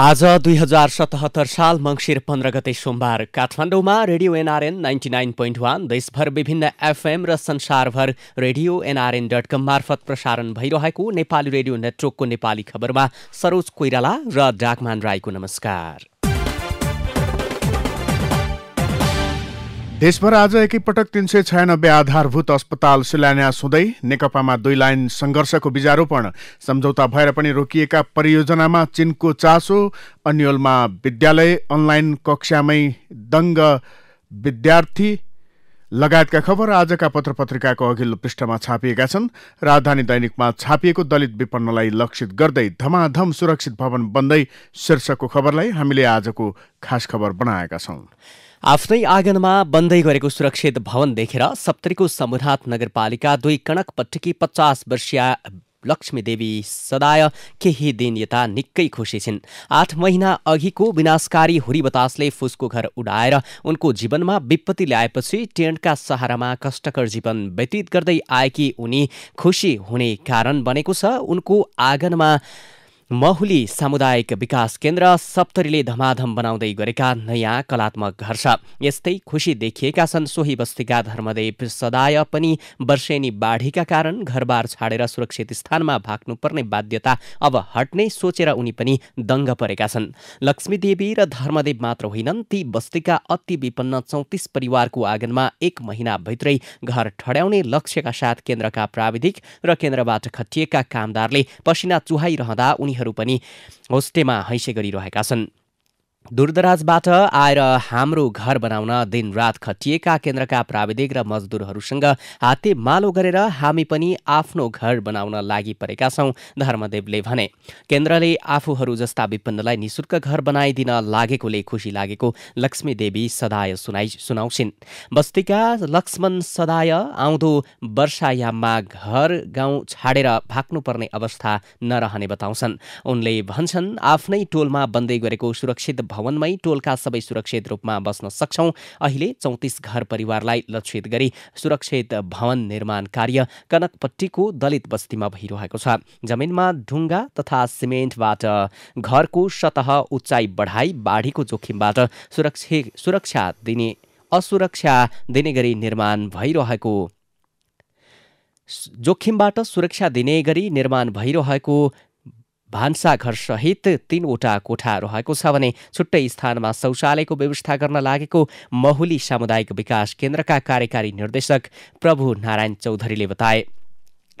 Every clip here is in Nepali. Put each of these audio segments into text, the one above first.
आज दुई हजार सतहत्तर साल मङ्सिर पन्ध्र गते सोमबार काठमाडौँमा radio NRN ninety nine point one देशभर विभिन्न एफएम र संसारभर रेडियो एनआरएन डट कम मार्फत प्रसारण भइरहेको नेपाली रेडियो नेटवर्कको नेपाली खबरमा सरोज कोइराला र डाकमान राईको नमस्कार देशभर आज एकैपटक तीन सय छयानब्बे आधारभूत अस्पताल शिलान्यास हुँदै नेकपामा दुई लाइन सङ्घर्षको विजारोपण सम्झौता भएर पनि रोकिएका परियोजनामा चिनको चासो अन्यलमा विद्यालय अनलाइन कक्षामै दङ्ग विद्यार्थी लगायतका खबर आजका पत्र पत्रिकाको अघिल्लो पृष्ठमा छापिएका छन् राजधानी दैनिकमा छापिएको दलित विपन्नलाई लक्षित गर्दै धमाधम सुरक्षित भवन बन्दै शीर्षकको खबरलाई हामीले आजको खास खबर बनाएका छौँ आफ्नै आँगनमा बन्दै गरेको सुरक्षित भवन देखेर सप्तरीको समुनाथ नगरपालिका दुई कणकपट्टिकी पचास वर्षीय लक्ष्मीदेवी सदाय केही दिन यता निकै खुसी छिन् आठ महिना अघिको विनाशकारी हुरी बतासले फुसको घर उडाएर उनको जीवनमा विपत्ति ल्याएपछि टेन्टका सहारामा कष्टकर जीवन व्यतीत गर्दै आएकी उनी खुसी हुने कारण बनेको छ उनको आँगनमा महुली सामुदायिक विकास केन्द्र सप्तरीले धमाधम बनाउँदै गरेका नयाँ कलात्मक घर छ यस्तै खुसी देखिएका छन् सोही बस्तीका धर्मदेव सदाय पनि वर्षेनी बाढीका कारण घरबार छाडेर सुरक्षित स्थानमा भाग्नुपर्ने बाध्यता अब हट्ने सोचेर उनी पनि दङ्ग परेका छन् लक्ष्मीदेवी र धर्मदेव मात्र होइनन् ती बस्तीका अति विपन्न चौतिस परिवारको आँगनमा एक महिनाभित्रै घर ठड्याउने लक्ष्यका साथ केन्द्रका प्राविधिक र केन्द्रबाट खटिएका कामदारले पसिना चुहाइरहँदा उनी उनीहरू पनि होस्टेमा हैसे गरिरहेका छन् दूरदराजबाट आएर हाम्रो घर बनाउन दिनरात खटिएका केन्द्रका प्राविधिक र मजदुरहरूसँग हाते मालो गरेर हामी पनि आफ्नो घर बनाउन लागि परेका छौँ धर्मदेवले भने केन्द्रले आफूहरू जस्ता विपन्नलाई निशुल्क घर बनाइदिन लागेकोले खुसी लागेको लक्ष्मीदेवी सदाय सुनाइ सुनाउँछिन् बस्तीका लक्ष्मण सदाय आउँदो वर्षायाममा घर गाउँ छाडेर भाग्नुपर्ने अवस्था नरहने बताउँछन् उनले भन्छन् आफ्नै टोलमा बन्दै गरेको सुरक्षित भवनमै टोलका सबै सुरक्षित रूपमा बस्न सक्छौ अहिले चौतिस घर परिवारलाई लक्षित गरी सुरक्षित भवन निर्माण कार्य कनकपट्टिको दलित बस्तीमा भइरहेको छ जमिनमा ढुङ्गा तथा सिमेन्टबाट घरको सतह उचाइ बढाई बाढीको जोखिमबाट सुरक्षित सुरक्षा दिने असुरक्षा दिने गरी निर्माण भइरहेको जोखिमबाट सुरक्षा दिने गरी निर्माण भइरहेको भान्साघरसहित तीनवटा कोठा रहेको छ भने छुट्टै स्थानमा शौचालयको व्यवस्था गर्न लागेको महुली सामुदायिक विकास केन्द्रका कार्यकारी निर्देशक प्रभु नारायण चौधरीले बताए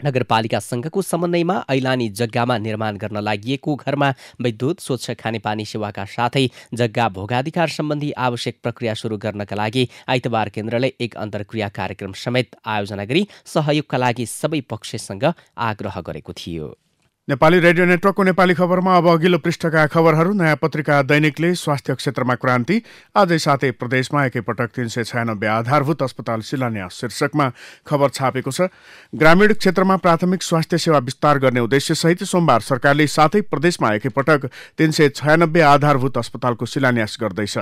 नगरपालिकासँगको समन्वयमा ऐलानी जग्गामा निर्माण गर्न लागि घरमा विद्युत स्वच्छ खानेपानी सेवाका साथै जग्गा भोगाधिकार सम्बन्धी आवश्यक प्रक्रिया सुरु गर्नका लागि आइतबार केन्द्रले एक अन्तर्क्रिया कार्यक्रम समेत आयोजना गरी सहयोगका लागि सबै पक्षसँग आग्रह गरेको थियो नेपाली रेडियो नेटवर्कको नेपाली खबरमा अब अघिल्लो पृष्ठका खबरहरू नयाँ पत्रिका दैनिकले स्वास्थ्य क्षेत्रमा क्रान्ति आजै साथै प्रदेशमा एकैपटक तिन सय छयानब्बे आधारभूत अस्पताल शिलान्यास शीर्षकमा खबर छापेको छ ग्रामीण क्षेत्रमा प्राथमिक स्वास्थ्य सेवा विस्तार गर्ने उद्देश्यसहित सोमबार सरकारले साथै प्रदेशमा एकैपटक तिन सय छयानब्बे आधारभूत अस्पतालको शिलान्यास गर्दैछ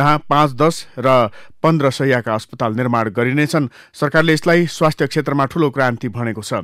जहाँ पाँच दस र पन्ध्र सयका अस्पताल निर्माण गरिनेछन् सरकारले यसलाई स्वास्थ्य क्षेत्रमा ठूलो क्रान्ति भनेको छ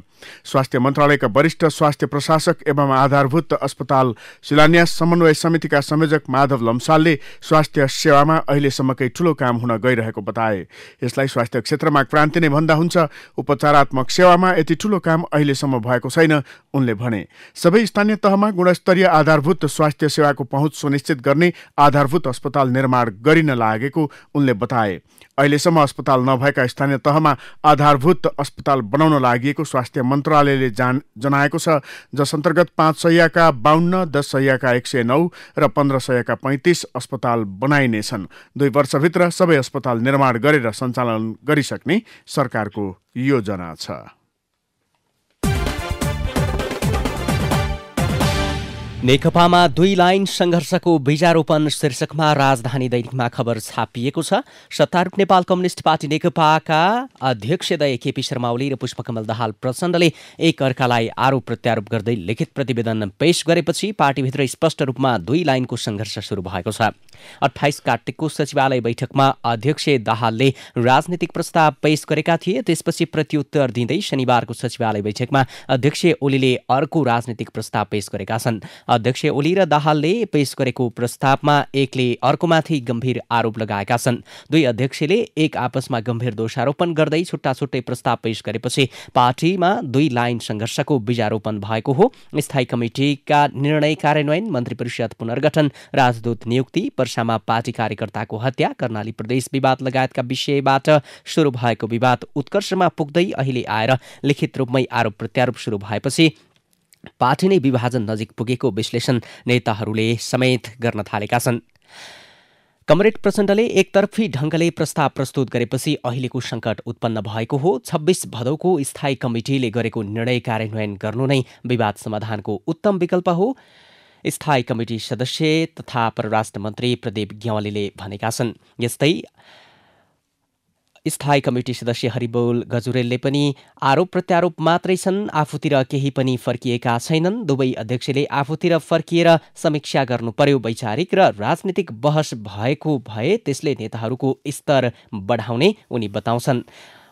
स्वास्थ्य मन्त्रालयका वरिष्ठ स्वास्थ्य प्रशासक एवं आधारभूत अस्पताल शिलान्यास समन्वय समितिका संयोजक माधव लम्सालले स्वास्थ्य सेवामा अहिलेसम्मकै ठूलो काम हुन गइरहेको बताए यसलाई स्वास्थ्य क्षेत्रमा क्रान्ति नै भन्दा हुन्छ उपचारात्मक सेवामा यति ठूलो काम अहिलेसम्म भएको छैन उनले भने सबै स्थानीय तहमा गुणस्तरीय आधारभूत स्वास्थ्य सेवाको पहुँच सुनिश्चित गर्ने आधारभूत अस्पताल निर्माण गरिन लागेको उनले बताए गए अहिलेसम्म अस्पताल नभएका स्थानीय तहमा आधारभूत अस्पताल बनाउन लागि स्वास्थ्य मन्त्रालयले जान जनाएको छ जस अन्तर्गत पाँच सयका बाहन्न दस सयका एक सय नौ र पन्ध्र सयका पैँतिस अस्पताल बनाइनेछन् दुई वर्षभित्र सबै अस्पताल निर्माण गरेर सञ्चालन गरिसक्ने सरकारको योजना छ नेकपामा दुई लाइन सङ्घर्षको बीजारोपण शीर्षकमा राजधानी दैनिकमा खबर छापिएको छ सत्तारूढ नेपाल कम्युनिष्ट पार्टी नेकपाका अध्यक्षदय केपी शर्मा ओली र पुष्पकमल दाहाल प्रचण्डले एकअर्कालाई आरोप प्रत्यारोप गर्दै लिखित प्रतिवेदन पेश गरेपछि पार्टीभित्र स्पष्ट रूपमा दुई लाइनको सङ्घर्ष सुरु भएको छ अठाइस कार्तिकको सचिवालय बैठकमा अध्यक्ष दाहालले राजनीतिक प्रस्ताव पेश गरेका थिए त्यसपछि प्रत्युत्तर दिँदै शनिबारको सचिवालय बैठकमा अध्यक्ष ओलीले अर्को राजनीतिक प्रस्ताव पेश गरेका छन् अध्यक्ष ओली र दाहालले पेश गरेको प्रस्तावमा एकले अर्कोमाथि गम्भीर आरोप लगाएका छन् दुई अध्यक्षले एक आपसमा गम्भीर दोषारोपण गर्दै छुट्टा छुट्टै प्रस्ताव पेश गरेपछि पार्टीमा दुई लाइन सङ्घर्षको बीजारोपण भएको हो स्थायी कमिटिका निर्णय कार्यान्वयन मन्त्री परिषद पुनर्गठन राजदूत नियुक्ति वर्षमा पार्टी कार्यकर्ताको हत्या कर्णाली प्रदेश विवाद लगायतका विषयबाट सुरु भएको विवाद उत्कर्षमा पुग्दै अहिले आएर लिखित रूपमै आरोप प्रत्यारोप सुरु भएपछि पार्टी नै विभाजन नजिक पुगेको विश्लेषण नेताहरूले समेत गर्न थालेका छन् कमरेड प्रचण्डले एकतर्फी ढङ्गले प्रस्ताव प्रस्तुत गरेपछि अहिलेको सङ्कट उत्पन्न भएको हो छब्बिस भदौको स्थायी कमिटीले गरेको निर्णय कार्यान्वयन गर्नु नै विवाद समाधानको उत्तम विकल्प हो स्थायी कमिटी सदस्य तथा परराष्ट्र मन्त्री प्रदीप ग्यावालीले भनेका छन् यस्तै स्थायी कमिटी सदस्य हरिबोल गजुरेलले पनि आरोप प्रत्यारोप मात्रै छन् आफूतिर केही पनि फर्किएका छैनन् दुवै अध्यक्षले आफूतिर फर्किएर समीक्षा गर्नु पर्यो वैचारिक र राजनीतिक बहस भएको भए त्यसले नेताहरूको स्तर बढाउने उनी बताउँछन्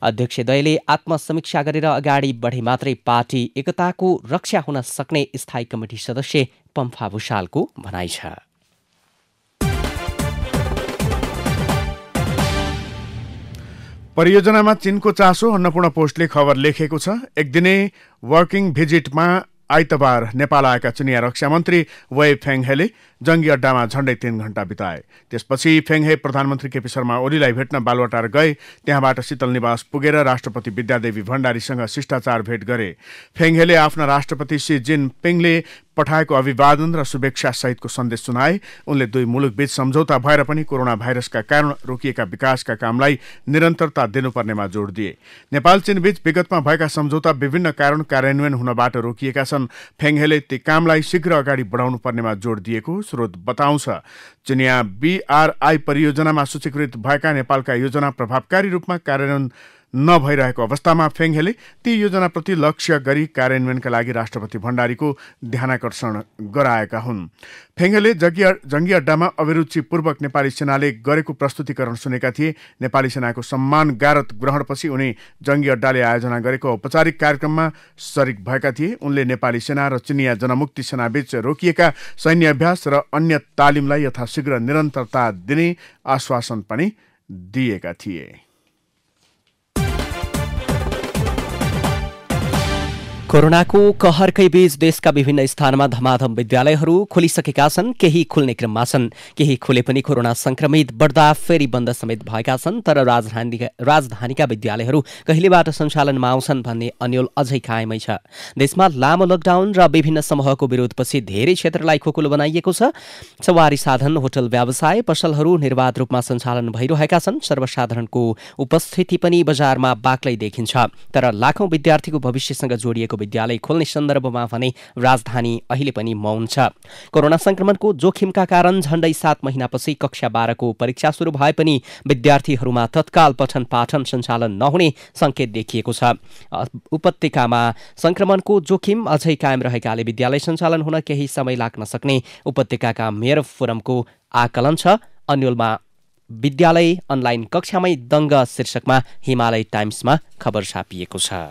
अध्यक्षद्वयले आत्मसमीक्षा गरेर अगाडि बढे मात्रै पार्टी एकताको रक्षा हुन सक्ने स्थायी कमिटी सदस्य पम्फा भूषालको भनाइ छ परियोजनामा चीनको चासो अन्नपूर्ण पोस्टले खबर लेखेको छ एकदिने वर्किङ भिजिटमा आइतबार नेपाल आएका चिनिया रक्षा मन्त्री वेब फेङहेले जङ्गी अड्डामा झण्डै तीन घण्टा बिताए त्यसपछि फेङहे प्रधानमन्त्री केपी शर्मा ओलीलाई भेट्न बालवाटार गए त्यहाँबाट शीतल निवास पुगेर राष्ट्रपति विद्यादेवी भण्डारीसँग शिष्टाचार भेट गरे फेङहेले आफ्ना राष्ट्रपति जिन पिङले पठाएको अभिवादन र शुभेच्छा सहितको सन्देश सुनाए उनले दुई मुलुकबीच सम्झौता भएर पनि कोरोना भाइरसका कारण रोकिएका विकासका कामलाई निरन्तरता दिनुपर्नेमा जोड दिए नेपाल चीनबीच विगतमा भएका सम्झौता विभिन्न कारण कार्यान्वयन हुनबाट रोकिएका छन् फेङहेले ती कामलाई शीघ्र अगाडि बढाउनु पर्नेमा जोड दिएको स्रोत बताउँछ चिनिया बिआरआई परियोजनामा सूचीकृत भएका नेपालका योजना प्रभावकारी रूपमा कार्यान्वयन नभइरहेको अवस्थामा फेङहेले ती योजनाप्रति लक्ष्य गरी कार्यान्वयनका लागि राष्ट्रपति भण्डारीको ध्यानकर्षण गराएका हुन् फेङहेले जङ्गी अड्डामा अभिरुचिपूर्वक नेपाली सेनाले गरेको प्रस्तुतिकरण सुनेका थिए नेपाली सेनाको सम्मान गारत ग्रहणपछि उनी जङ्गी अड्डाले आयोजना गरेको औपचारिक कार्यक्रममा सरिक भएका थिए उनले नेपाली सेना र चिनिया जनमुक्ति सेनाबीच रोकिएका सैन्य अभ्यास र अन्य तालिमलाई यथाशीघ्र निरन्तरता दिने आश्वासन पनि दिएका थिए कोरोनाको कहरकै बीच देशका विभिन्न स्थानमा धमाधम विद्यालयहरू खोलिसकेका छन् केही खुल्ने क्रममा छन् केही खुले पनि कोरोना संक्रमित बढ्दा फेरि बन्द समेत भएका छन् तर राजधानी राजधानीका विद्यालयहरू कहिलेबाट सञ्चालनमा आउँछन् भन्ने अन्यल अझै कायमै छ देशमा लामो लकडाउन र विभिन्न समूहको विरोधपछि धेरै क्षेत्रलाई खोकुलो बनाइएको छ सवारी साधन होटल व्यवसाय पसलहरू निर्वाध रूपमा सञ्चालन भइरहेका छन् सर्वसाधारणको उपस्थिति पनि बजारमा बाक्लै देखिन्छ तर लाखौं विद्यार्थीको भविष्यसँग जोडिएको विश्वविद्यालय खोल्ने सन्दर्भमा भने राजधानी अहिले पनि मौन छ कोरोना संक्रमणको जोखिमका कारण झण्डै सात महिनापछि कक्षा बाह्रको परीक्षा सुरु भए पनि विद्यार्थीहरूमा तत्काल पठन पाठन सञ्चालन नहुने सङ्केत देखिएको छ उपत्यकामा संक्रमणको जोखिम अझै कायम रहेकाले विद्यालय सञ्चालन हुन केही समय लाग्न सक्ने उपत्यकाका मेयर फोरमको आकलन छ अन्यलमा विद्यालय अनलाइन कक्षामै दङ्ग शीर्षकमा हिमालय टाइम्समा खबर छापिएको छ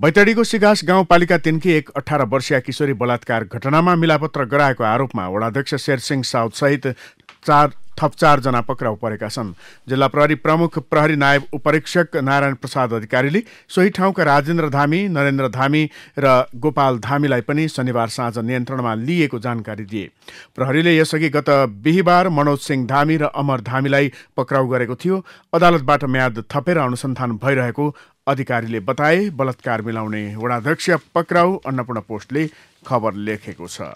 बैतडीको सिगास गाउँपालिका तिनकी एक अठार वर्षीय किशोरी बलात्कार घटनामा मिलापत्र गराएको आरोपमा वडाध्यक्ष शेरसिंह साउदसहित चार थप चारजना पक्राउ परेका छन् जिल्ला प्रहरी प्रमुख प्रहरी नायब उपरीक्षक नारायण प्रसाद अधिकारीले सोही ठाउँका राजेन्द्र धामी नरेन्द्र धामी र गोपाल धामीलाई पनि शनिबार साँझ नियन्त्रणमा लिएको जानकारी दिए प्रहरीले यसअघि गत बिहिबार मनोज सिंह धामी र अमर धामीलाई पक्राउ गरेको थियो अदालतबाट म्याद थपेर अनुसन्धान भइरहेको अधिकारीले बताए बलात्कार मिलाउने वडाध्यक्ष पक्राउ अन्नपूर्ण पोस्टले खबर लेखेको छ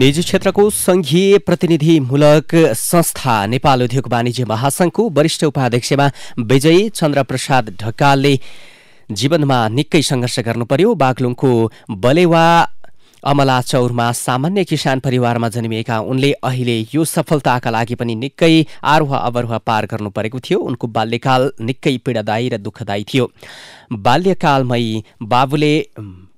निजी क्षेत्रको संघीय प्रतिनिधिमूलक संस्था नेपाल उद्योग वाणिज्य महासंघको वरिष्ठ उपाध्यक्षमा विजयी चन्द्रप्रसाद ढकालले जीवनमा निकै सङ्घर्ष गर्नु पर्यो बागलुङको बलेवा अमला चौरमा सामान्य किसान परिवारमा जन्मिएका उनले अहिले यो सफलताका लागि पनि निकै आरोह अवरोह पार गर्नु परेको थियो उनको बाल्यकाल निकै पीडादायी र दुःखदायी थियो बाल्यकालमै बाबुले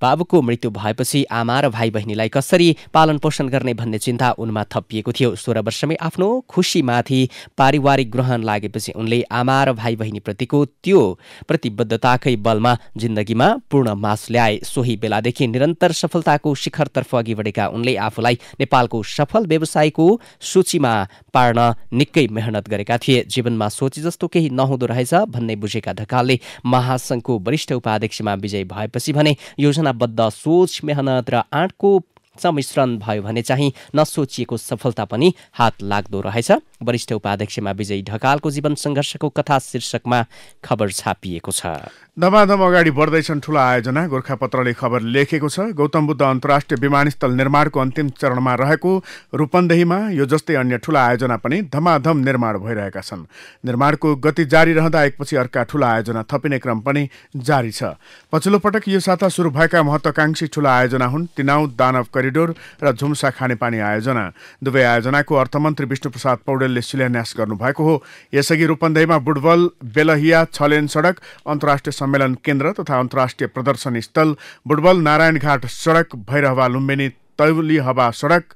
बाबुको मृत्यु भएपछि आमा र भाइ बहिनीलाई कसरी पालन पोषण गर्ने भन्ने चिन्ता उनमा थपिएको थियो सोह्र वर्षमै आफ्नो खुसीमाथि पारिवारिक ग्रहण लागेपछि उनले आमा र भाइ बहिनीप्रतिको त्यो प्रतिबद्धताकै बलमा जिन्दगीमा पूर्ण मास ल्याए सोही बेलादेखि निरन्तर सफलताको शिखरतर्फ अघि बढेका उनले आफूलाई नेपालको सफल व्यवसायको सूचीमा पार्न निकै मेहनत गरेका थिए जीवनमा सोचे जस्तो केही नहुँदो रहेछ भन्ने बुझेका ढकालले महासङ्घको वरिष्ठ उपाध्यक्षमा विजय भएपछि भने योजनाबद्ध सोच मेहनत र आँटको सम्मिश्रण भयो भने चाहिँ नसोचिएको सफलता पनि हात लाग्दो रहेछ वरिष्ठ उपाध्यक्षमा विजयी ढकालको जीवन सङ्घर्षको कथा शीर्षकमा खबर छापिएको छ दमादम अगाडि बढ्दैछन् ठूला आयोजना गोर्खापत्रले खबर लेखेको छ गौतम बुद्ध अन्तर्राष्ट्रिय विमानस्थल निर्माणको अन्तिम चरणमा रहेको रूपन्देहीमा यो जस्तै अन्य ठूला आयोजना पनि धमाधम निर्माण भइरहेका छन् निर्माणको गति जारी रहँदा एकपछि अर्का ठूला आयोजना थपिने क्रम पनि जारी छ पछिल्लो पटक यो साता सुरु भएका महत्वाकांक्षी ठूला आयोजना हुन् तिनाउ दानव करिडोर र झुम्सा खानेपानी आयोजना दुवै आयोजनाको अर्थमन्त्री विष्णुप्रसाद पौडेलले शिलान्यास गर्नुभएको हो यसअघि रूपन्देहीमा बुटबल बेलहिया छलेन सडक अन्तर्राष्ट्रिय सम्मेलन केन्द्र तथा अन्तर्राष्ट्रिय प्रदर्शनी स्थल बुटबल नारायणघाट सडक भैरहवा लुम्बिनी तैली हवा सडक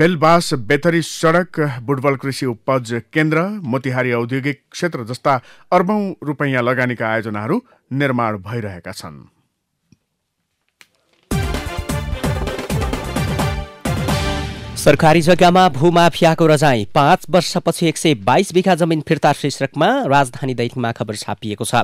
बेलबास बेथरी सडक बुटबल कृषि उपज केन्द्र मोतिहारी औद्योगिक क्षेत्र जस्ता अर्बौं रूपैयाँ लगानीका आयोजनाहरू निर्माण भइरहेका छन् सरकारी जग्गामा भूमाफियाको रजाई पाँच वर्षपछि एक सय बाइस बिघा जमिन फिर्ता शीर्षकमा राजधानी दैनिकमा खबर छापिएको छ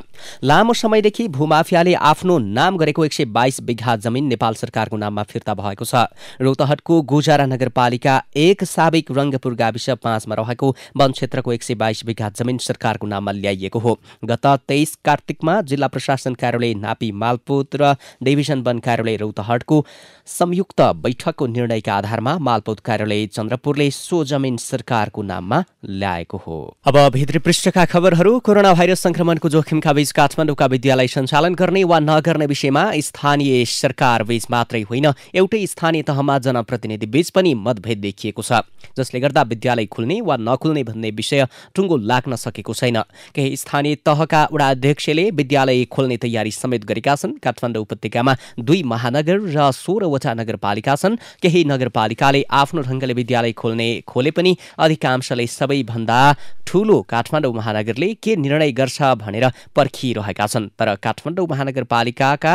लामो समयदेखि भूमाफियाले आफ्नो नाम गरेको एक सय बाइस बिघा जमिन नेपाल सरकारको नाममा फिर्ता भएको छ रौतहटको गुजारा नगरपालिका एक साबिक रङ्गपुर गाविस पाँचमा रहेको वन क्षेत्रको एक सय बाइस बिघा जमिन सरकारको नाममा ल्याइएको हो गत तेइस कार्तिकमा जिल्ला प्रशासन कार्यालय नापी मालपोत र डिभिजन वन कार्यालय रौतहटको संयुक्त बैठकको निर्णयका आधारमा मालपोत कार्यालय चन्द्रपुरले सो जमिन सरकारको नाममा ल्याएको हो अब भित्री पृष्ठका खबरहरू कोरोना भाइरस संक्रमणको जोखिमका बीच काठमाडौँका विद्यालय सञ्चालन गर्ने वा नगर्ने विषयमा स्थानीय सरकार बीच मात्रै होइन एउटै स्थानीय तहमा जनप्रतिनिधि बीच पनि मतभेद देखिएको छ जसले गर्दा विद्यालय खुल्ने वा नखुल्ने भन्ने विषय टुङ्गो लाग्न सकेको छैन केही स्थानीय तहका उडाध्यक्षले विद्यालय खोल्ने तयारी समेत गरेका छन् काठमाडौँ उपत्यकामा दुई महानगर र सोह्रवटा नगरपालिका छन् केही नगरपालिकाले आफ्नो राम्रो ढङ्गले विद्यालय खोल्ने खोले पनि अधिकांशले सबैभन्दा ठुलो काठमाडौँ महानगरले के निर्णय गर्छ भनेर पर्खिरहेका छन् तर काठमाडौँ महानगरपालिकाका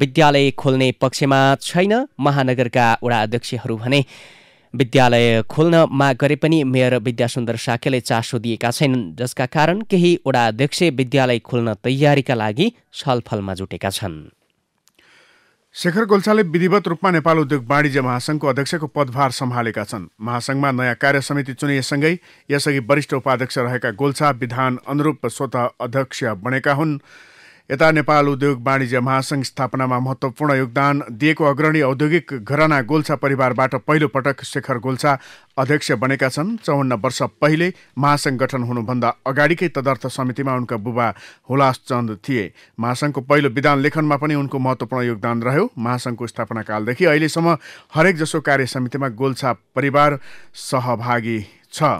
विद्यालय खोल्ने पक्षमा छैन महानगरका वडा अध्यक्षहरू भने विद्यालय खोल्न माग गरे पनि मेयर विद्यासुन्दर साकेले चासो दिएका छैनन् जसका कारण केही वडा अध्यक्ष विद्यालय खोल्न तयारीका लागि छलफलमा जुटेका छन् शेखर गोल्छाले विधिवत रूपमा नेपाल उद्योग वाणिज्य महासङ्घको अध्यक्षको पदभार सम्हालेका छन् महासङ्घमा नयाँ कार्य समिति चुनिएसँगै यसअघि वरिष्ठ उपाध्यक्ष रहेका गोल्छा विधान अनुरूप स्वत अध्यक्ष बनेका हुन् यता नेपाल उद्योग वाणिज्य महासङ्घ स्थापनामा महत्त्वपूर्ण योगदान दिएको अग्रणी औद्योगिक घरना गोल्छा परिवारबाट पहिलो पटक शेखर गोल्छा अध्यक्ष बनेका छन् चौवन्न वर्ष पहिले महासङ्घ गठन हुनुभन्दा अगाडिकै तदर्थ समितिमा उनका बुबा हुलासचन्द थिए महासङ्घको पहिलो विधान लेखनमा पनि उनको महत्त्वपूर्ण योगदान रह्यो महासङ्घको स्थापना कालदेखि अहिलेसम्म हरेक जसो कार्य समितिमा गोल्छा परिवार सहभागी छ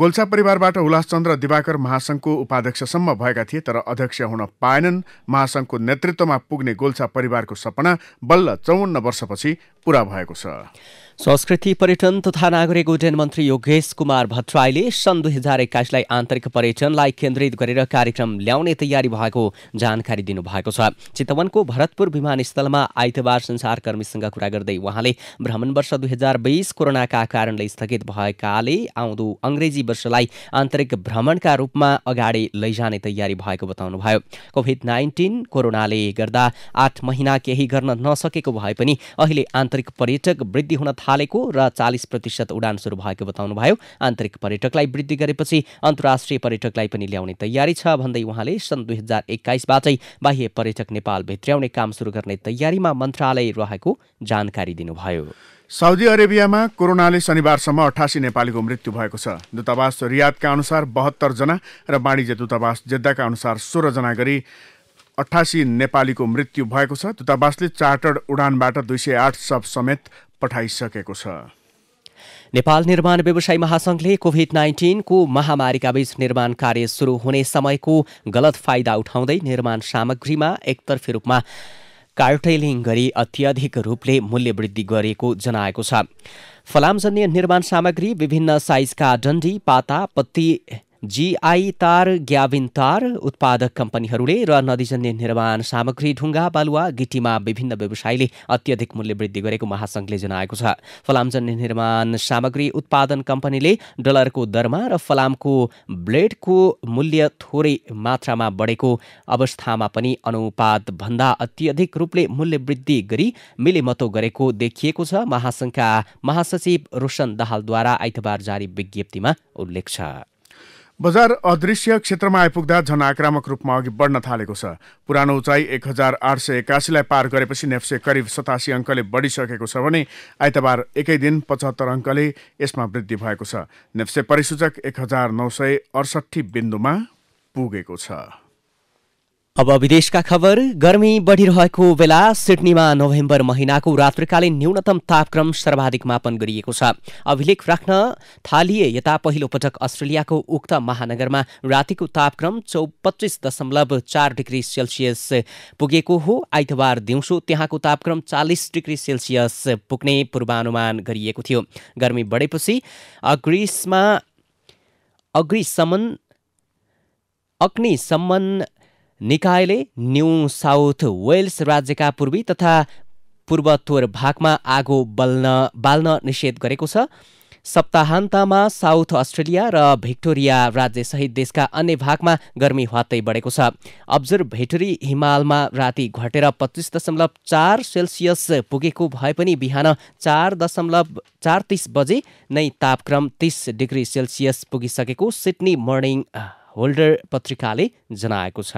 गोल्छा परिवारबाट उल्लास चन्द्र दिवाकर महासङ्घको उपाध्यक्षसम्म भएका थिए तर अध्यक्ष हुन पाएनन् महासंघको नेतृत्वमा पुग्ने गोल्छा परिवारको सपना बल्ल चौवन्न वर्षपछि पूरा भएको छ संस्कृति पर्यटन तथा नागरिक उड्डयन मन्त्री योगेश कुमार भट्टराईले सन् दुई हजार एक्काइसलाई आन्तरिक पर्यटनलाई केन्द्रित गरेर कार्यक्रम ल्याउने तयारी भएको जानकारी दिनुभएको छ चितवनको भरतपुर विमानस्थलमा आइतबार संसारकर्मीसँग कुरा गर्दै उहाँले भ्रमण वर्ष दुई हजार बिस कोरोनाका कारणले स्थगित भएकाले आउँदो अङ्ग्रेजी वर्षलाई आन्तरिक भ्रमणका रूपमा अगाडि लैजाने तयारी भएको बताउनुभयो कोभिड नाइन्टिन कोरोनाले गर्दा आठ महिना केही गर्न नसकेको भए पनि अहिले आन्तरिक पर्यटक वृद्धि हुन थालेको र चालिस प्रतिशत उडान सुरु भएको बताउनुभयो आन्तरिक पर्यटकलाई वृद्धि गरेपछि अन्तर्राष्ट्रिय पर्यटकलाई पनि ल्याउने तयारी छ भन्दै उहाँले सन् दुई हजार एक्काइसबाटै बाह्य पर्यटक नेपाल भित्र्याउने काम सुरु गर्ने तयारीमा मन्त्रालय रहेको जानकारी दिनुभयो साउदी अरेबियामा कोरोनाले शनिबारसम्म अठासी नेपालीको मृत्यु भएको छ दूतावास रियादका अनुसार बहत्तरजना र वाणिज्य दूतावास जेद्दाका अनुसार सोह्रजना गरी अठासी नेपालीको मृत्यु भएको छ दूतावासले चार्टर्ड उडानबाट दुई सय आठ सब समेत पठाइसकेको छ नेपाल निर्माण व्यवसाय महासङ्घले कोभिड नाइन्टिनको महामारीका बीच निर्माण कार्य सुरु हुने समयको गलत फाइदा उठाउँदै निर्माण सामग्रीमा एकतर्फी रूपमा कार्टेलिङ गरी अत्याधिक रूपले मूल्य वृद्धि गरेको जनाएको छ फलामजन्य निर्माण सामग्री विभिन्न साइजका डन्डी पाता पत्ती जीआई तार ग्याविन तार उत्पादक कम्पनीहरूले र नदीजन्य निर्माण सामग्री ढुङ्गा बालुवा गिटीमा विभिन्न व्यवसायले अत्यधिक मूल्य वृद्धि गरेको महासङ्घले जनाएको छ फलामजन्य निर्माण सामग्री उत्पादन कम्पनीले डलरको दरमा र फलामको ब्लेडको मूल्य थोरै मात्रामा बढेको अवस्थामा पनि अनुपातभन्दा अत्यधिक रूपले मूल्य वृद्धि गरी मिलेमतो गरेको देखिएको छ महासङ्घका महासचिव रोशन दाहालद्वारा आइतबार जारी विज्ञप्तिमा उल्लेख छ बजार अदृश्य क्षेत्रमा आइपुग्दा झन आक्रामक रूपमा अघि बढ्न थालेको छ पुरानो उचाइ एक हजार आठ सय एकासीलाई पार गरेपछि नेप्से करिब सतासी अङ्कले बढिसकेको छ भने आइतबार एकै दिन पचहत्तर अङ्कले यसमा वृद्धि भएको छ नेप्से परिसूचक एक हजार नौ सय अडसट्ठी बिन्दुमा पुगेको छ अब विदेशका खबर गर्मी बढिरहेको बेला सिडनीमा नोभेम्बर महिनाको रात्रिकालीन न्यूनतम तापक्रम सर्वाधिक मापन गरिएको छ अभिलेख राख्न थालिए यता पहिलो पटक अस्ट्रेलियाको उक्त महानगरमा रातिको तापक्रम चौ पच्चिस दशमलव चार डिग्री सेल्सियस पुगेको हो आइतबार दिउँसो त्यहाँको तापक्रम चालिस डिग्री सेल्सियस पुग्ने पूर्वानुमान गरिएको थियो गर्मी बढेपछि अग्रिसमा अग्रिसम्म अग्निसम्म निकायले न्यू साउथ वेल्स राज्यका पूर्वी तथा पूर्वोत्तर भागमा आगो बल्न बाल्न निषेध गरेको छ सप्ताहन्तमा साउथ अस्ट्रेलिया र भिक्टोरिया राज्यसहित देशका अन्य भागमा गर्मी ह्वात्तै बढेको छ अब्जर्भेटरी हिमालमा राति घटेर पच्चिस दशमलव चार सेल्सियस पुगेको भए पनि बिहान चार दशमलव चार तिस बजे नै तापक्रम तिस डिग्री सेल्सियस पुगिसकेको सिडनी मर्निङ होल्डर पत्रिकाले जनाएको छ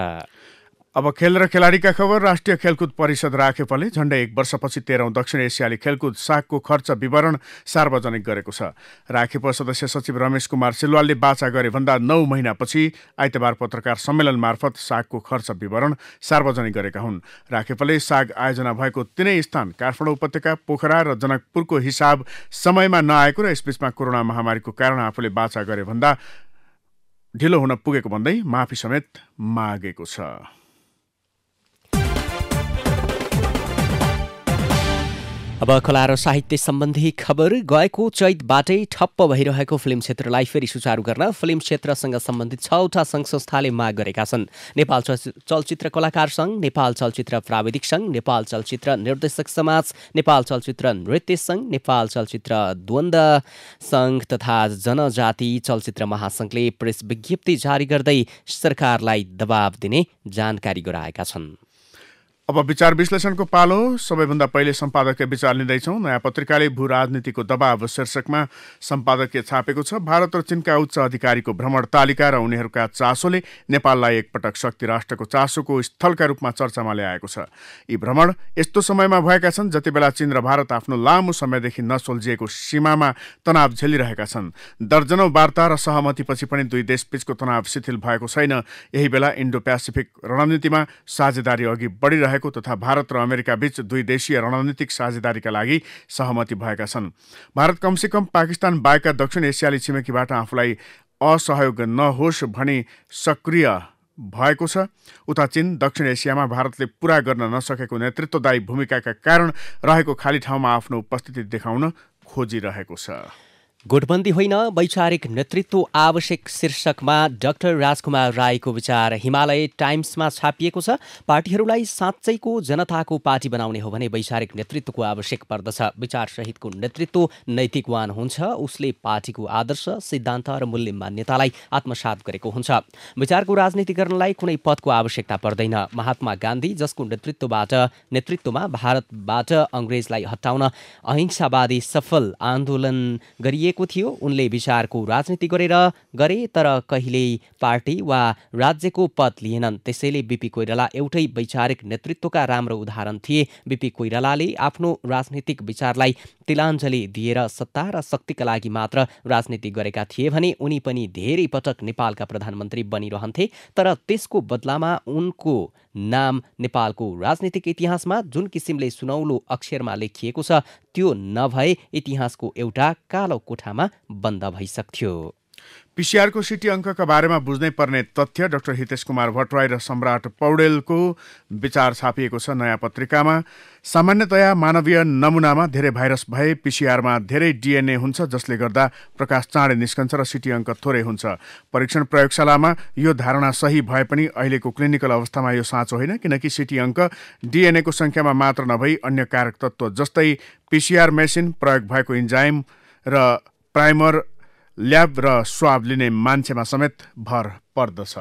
अब खेल र खेलाडीका खबर राष्ट्रिय खेलकुद परिषद राखेपले झन्डै एक वर्षपछि तेह्रौँ दक्षिण एसियाली खेलकुद सागको खर्च विवरण सार्वजनिक गरेको छ राखेप सदस्य सचिव रमेश कुमार सिलवालले बाचा गरे भन्दा नौ महिनापछि आइतबार पत्रकार सम्मेलन मार्फत सागको खर्च विवरण सार्वजनिक गरेका हुन् राखेपले साग आयोजना भएको तिनै स्थान काठमाडौँ उपत्यका पोखरा र जनकपुरको हिसाब समयमा नआएको र यसबीचमा कोरोना महामारीको कारण आफूले बाचा गरे भन्दा ढिलो हुन पुगेको भन्दै माफी समेत मागेको छ अब कला र साहित्य सम्बन्धी खबर गएको चैतबाटै ठप्प भइरहेको फिल्म क्षेत्रलाई फेरि सुचारू गर्न फिल्म क्षेत्रसँग सम्बन्धित छवटा सङ्घ संस्थाले माग गरेका छन् नेपाल चलचित्र कलाकार सङ्घ नेपाल चलचित्र प्राविधिक सङ्घ नेपाल चलचित्र निर्देशक समाज नेपाल चलचित्र नृत्य सङ्घ नेपाल चलचित्र द्वन्द सङ्घ तथा जनजाति चलचित्र महासङ्घले प्रेस विज्ञप्ति जारी गर्दै सरकारलाई दबाब दिने जानकारी गराएका छन् अब विचार विश्लेषणको पालो सबैभन्दा पहिले सम्पादकीय विचार लिँदैछौँ नयाँ पत्रिकाले भू राजनीतिको दबाव शीर्षकमा सम्पादकीय छापेको छ भारत र चीनका उच्च अधिकारीको भ्रमण तालिका र उनीहरूका चासोले नेपाललाई एकपटक शक्ति राष्ट्रको चासोको स्थलका रूपमा चर्चामा ल्याएको छ यी भ्रमण यस्तो समयमा भएका छन् जति बेला चीन र भारत आफ्नो लामो समयदेखि नसोल्झिएको सीमामा तनाव झेलिरहेका छन् दर्जनौ वार्ता र सहमतिपछि पनि दुई देशबीचको तनाव शिथिल भएको छैन यही बेला इन्डो प्यासिफिक रणनीतिमा साझेदारी अघि बढिरहेको भएको तथा भारत र अमेरिका बीच दुई देशीय रणनीतिक साझेदारीका लागि सहमति भएका छन् भारत कमसेकम पाकिस्तान बाहेक दक्षिण एसियाली छिमेकीबाट आफूलाई असहयोग नहोस् भनी सक्रिय भएको छ उता चीन दक्षिण एसियामा भारतले पुरा गर्न नसकेको नेतृत्वदायी भूमिकाका कारण रहेको खाली ठाउँमा आफ्नो उपस्थिति देखाउन खोजिरहेको छ गुटबन्दी होइन वैचारिक नेतृत्व आवश्यक शीर्षकमा डाक्टर राजकुमार राईको विचार हिमालय टाइम्समा छापिएको छ पार्टीहरूलाई साँच्चैको जनताको पार्टी बनाउने हो भने वैचारिक नेतृत्वको आवश्यक पर्दछ विचारसहितको नेतृत्व नैतिकवान हुन्छ उसले पार्टीको आदर्श सिद्धान्त र मूल्य मान्यतालाई आत्मसात गरेको हुन्छ विचारको राजनीतिकरणलाई कुनै पदको आवश्यकता पर्दैन महात्मा गान्धी जसको नेतृत्वबाट नेतृत्वमा भारतबाट अङ्ग्रेजलाई हटाउन अहिंसावादी सफल आन्दोलन गरिएको गरेको थियो उनले विचारको राजनीति गरेर गरे तर कहिल्यै पार्टी वा राज्यको पद लिएनन् त्यसैले बिपी कोइराला एउटै वैचारिक नेतृत्वका राम्रो उदाहरण थिए बिपी कोइरालाले आफ्नो राजनीतिक विचारलाई तिलाञ्जली दिएर सत्ता र शक्तिका लागि मात्र राजनीति गरेका थिए भने उनी पनि धेरै पटक नेपालका प्रधानमन्त्री बनिरहन्थे तर त्यसको बदलामा उनको नाम नेपालको राजनीतिक इतिहासमा जुन किसिमले सुनौलो अक्षरमा लेखिएको छ त्यो नभए इतिहासको एउटा कालो कोठामा बन्द भइसक्थ्यो पिसिआरको सिटी अङ्कका बारेमा बुझ्नै पर्ने तथ्य डाक्टर हितेश कुमार भट्टराई र सम्राट पौडेलको विचार छापिएको छ नयाँ पत्रिकामा सामान्यतया मानवीय नमुनामा धेरै भाइरस भए पिसिआरमा धेरै डिएनए हुन्छ जसले गर्दा प्रकाश चाँडै निस्कन्छ र सिटी अङ्क थोरै हुन्छ परीक्षण प्रयोगशालामा यो धारणा सही भए पनि अहिलेको क्लिनिकल अवस्थामा यो साँचो होइन किनकि सिटी अङ्क डिएनएको सङ्ख्यामा मात्र नभई अन्य कारक तत्त्व जस्तै पिसिआर मेसिन प्रयोग भएको इन्जाइम र प्राइमर ल्याब र स्वाब लिने मान्छेमा समेत भर पर्दछ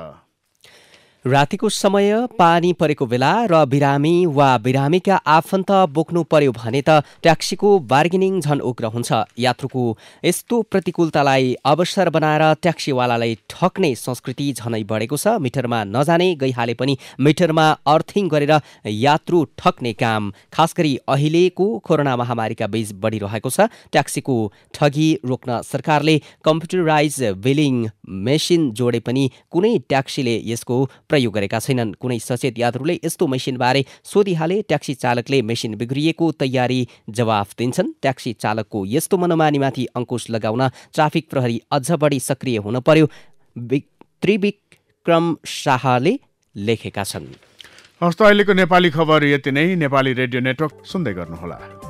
रातिको समय पानी परेको बेला र बिरामी वा बिरामीका आफन्त बोक्नु पर्यो भने त ट्याक्सीको बार्गेनिङ झन उग्र हुन्छ यात्रुको यस्तो प्रतिकूलतालाई अवसर बनाएर ट्याक्सीवालालाई ठक्ने संस्कृति झनै बढेको छ मिटरमा नजाने गइहाले पनि मिटरमा अर्थिङ गरेर यात्रु ठक्ने काम खास गरी अहिलेको कोरोना महामारीका बीच बढिरहेको छ ट्याक्सीको ठगी रोक्न सरकारले कम्प्युटराइज बिलिङ मेसिन जोडे पनि कुनै ट्याक्सीले यसको प्रयोग गरेका छैनन् कुनै सचेत यात्रुले यस्तो मेसिनबारे सोधिहाले ट्याक्सी चालकले मेसिन बिग्रिएको तयारी जवाफ दिन्छन् ट्याक्सी चालकको यस्तो मनोमानीमाथि अङ्कुश लगाउन ट्राफिक प्रहरी अझ बढी सक्रिय हुन पर्यो त्रिविक्रम शाहले लेखेका छन् हस्त अहिलेको नेपाली खबर यति नै नेपाली रेडियो नेटवर्क सुन्दै गर्नुहोला